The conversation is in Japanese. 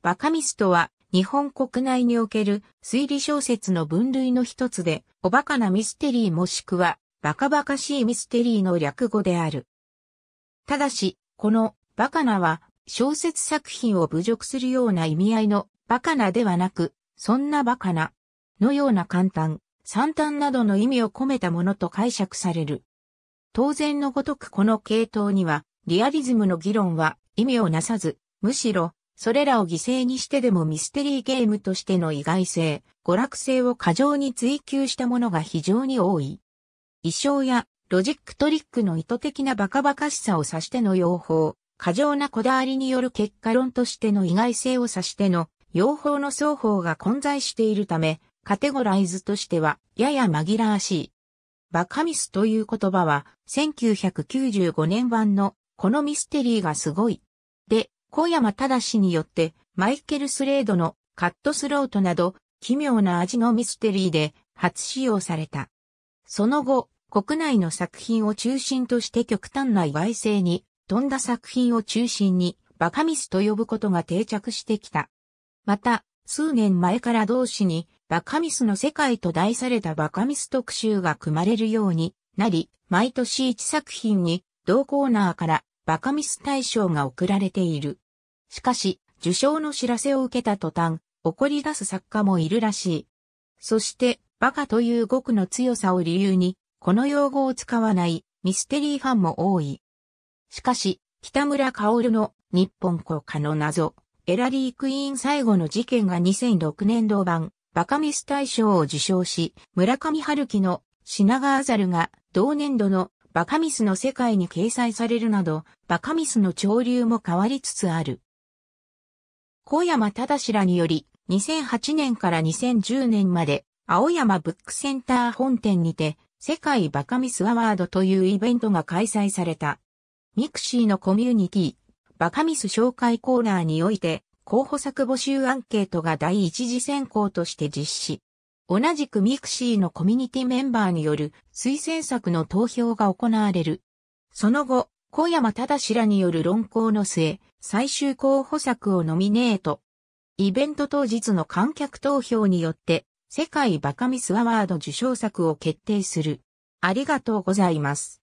バカミストは日本国内における推理小説の分類の一つで、おバカなミステリーもしくは、バカバカしいミステリーの略語である。ただし、このバカなは小説作品を侮辱するような意味合いのバカなではなく、そんなバカなのような簡単、三単などの意味を込めたものと解釈される。当然のごとくこの系統にはリアリズムの議論は意味をなさず、むしろそれらを犠牲にしてでもミステリーゲームとしての意外性、娯楽性を過剰に追求したものが非常に多い。衣装やロジックトリックの意図的なバカバカしさを指しての用法、過剰なこだわりによる結果論としての意外性を指しての用法の双方が混在しているため、カテゴライズとしてはやや紛らわしい。バカミスという言葉は1995年版のこのミステリーがすごいで小山正によって、マイケル・スレードのカットスロートなど、奇妙な味のミステリーで初使用された。その後、国内の作品を中心として極端な意外性に富んだ作品を中心にバカミスと呼ぶことが定着してきた。また、数年前から同誌にバカミスの世界と題されたバカミス特集が組まれるようになり、毎年1作品に同コーナーからバカミス大賞が贈られている。しかし、受賞の知らせを受けた途端、怒り出す作家もいるらしい。そして、バカという語句の強さを理由に、この用語を使わないミステリーファンも多い。しかし、北村薫の日本国家の謎、エラリークイーン最後の事件が2006年同版、バカミス大賞を受賞し、村上春樹の品川猿が同年度のバカミスの世界に掲載されるなど、バカミスの潮流も変わりつつある。小山忠らにより、2008年から2010年まで、青山ブックセンター本店にて、世界バカミスアワードというイベントが開催された。ミクシーのコミュニティ、バカミス紹介コーナーにおいて、候補作募集アンケートが第一次選考として実施。同じくミクシーのコミュニティメンバーによる推薦作の投票が行われる。その後、小山忠らによる論考の末、最終候補作をノミネート。イベント当日の観客投票によって、世界バカミスアワード受賞作を決定する。ありがとうございます。